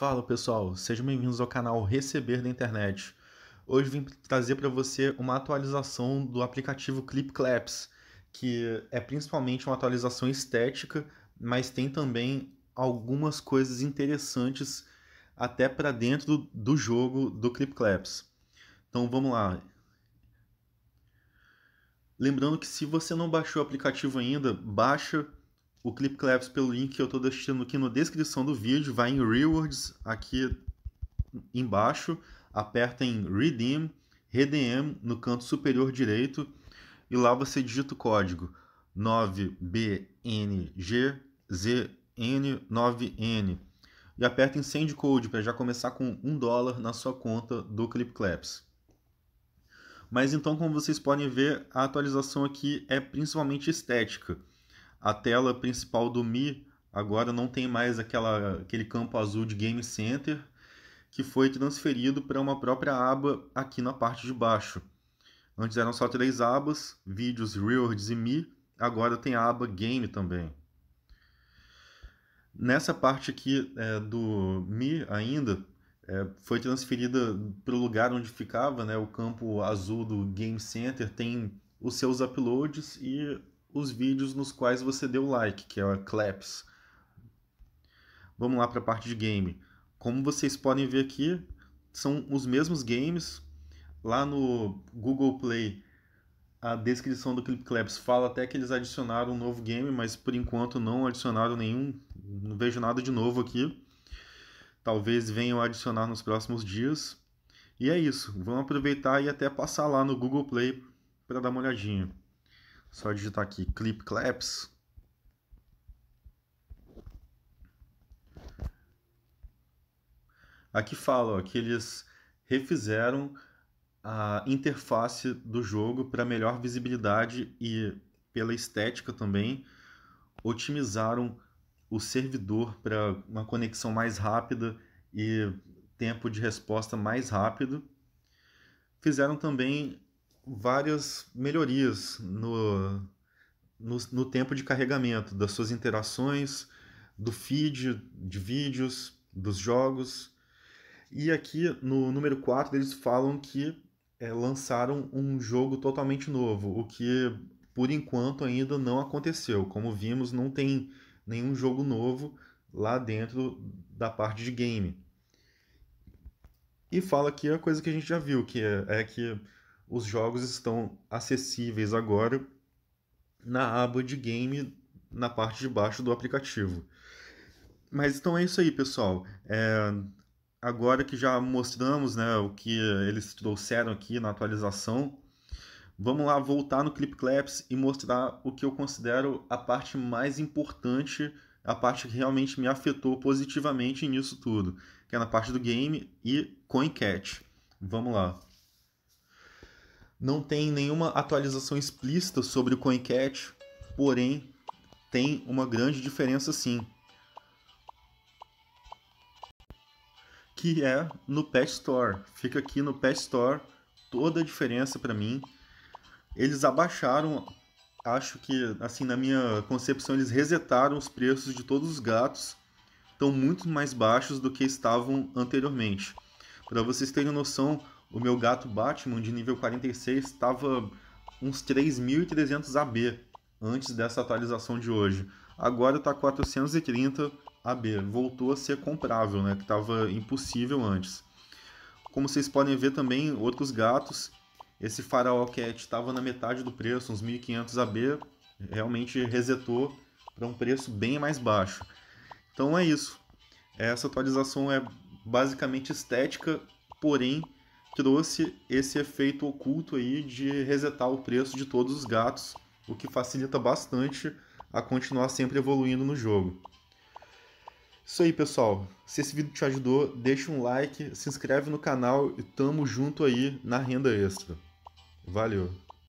Fala pessoal, sejam bem-vindos ao canal Receber da Internet. Hoje vim trazer para você uma atualização do aplicativo Clip Claps, que é principalmente uma atualização estética, mas tem também algumas coisas interessantes até para dentro do, jogo do Clip Claps. Então vamos lá. Lembrando que se você não baixou o aplicativo ainda, baixa o Clip Claps pelo link que eu estou deixando aqui na descrição do vídeo. Vai em Rewards aqui embaixo, aperta em Redeem, Redeem no canto superior direito e lá você digita o código 9BNGZN9N e aperta em Send Code para já começar com um dólar na sua conta do Clip Claps. Mas então, como vocês podem ver, a atualização aqui é principalmente estética a tela principal do Mi agora não tem mais aquela, aquele campo azul de Game Center, que foi transferido para uma própria aba aqui na parte de baixo. Antes eram só três abas, vídeos, rewards e Mi, agora tem a aba Game também. Nessa parte aqui é, do Mi ainda, é, foi transferida para o lugar onde ficava, né, o campo azul do Game Center tem os seus uploads e os vídeos nos quais você deu like, que é o claps. Vamos lá para a parte de game. Como vocês podem ver aqui, são os mesmos games. Lá no Google Play, a descrição do Clip Claps fala até que eles adicionaram um novo game, mas por enquanto não adicionaram nenhum. Não vejo nada de novo aqui. Talvez venham adicionar nos próximos dias. E é isso. Vamos aproveitar e até passar lá no Google Play para dar uma olhadinha. Só digitar aqui clip claps. Aqui fala ó, que eles refizeram a interface do jogo para melhor visibilidade e pela estética também. Otimizaram o servidor para uma conexão mais rápida e tempo de resposta mais rápido. Fizeram também várias melhorias no, no, no tempo de carregamento, das suas interações, do feed de vídeos, dos jogos. E aqui no número 4 eles falam que é, lançaram um jogo totalmente novo, o que por enquanto ainda não aconteceu. Como vimos, não tem nenhum jogo novo lá dentro da parte de game. E fala que a coisa que a gente já viu, que é, é que os jogos estão acessíveis agora na aba de game na parte de baixo do aplicativo. Mas então é isso aí, pessoal. É, agora que já mostramos né, o que eles trouxeram aqui na atualização, vamos lá voltar no Clip Claps e mostrar o que eu considero a parte mais importante, a parte que realmente me afetou positivamente nisso tudo, que é na parte do game e CoinCat. Vamos lá não tem nenhuma atualização explícita sobre o Coincat, porém tem uma grande diferença sim. Que é no Pet Store. Fica aqui no Pet Store toda a diferença para mim. Eles abaixaram, acho que assim na minha concepção eles resetaram os preços de todos os gatos, estão muito mais baixos do que estavam anteriormente. Para vocês terem noção, o meu gato Batman de nível 46 estava uns 3.300 AB antes dessa atualização de hoje. Agora está 430 AB, voltou a ser comprável, né? que estava impossível antes. Como vocês podem ver também, outros gatos, esse Faraó Cat estava na metade do preço, uns 1.500 AB, realmente resetou para um preço bem mais baixo. Então é isso. Essa atualização é basicamente estética, porém trouxe esse efeito oculto aí de resetar o preço de todos os gatos, o que facilita bastante a continuar sempre evoluindo no jogo. Isso aí, pessoal. Se esse vídeo te ajudou, deixa um like, se inscreve no canal e tamo junto aí na renda extra. Valeu!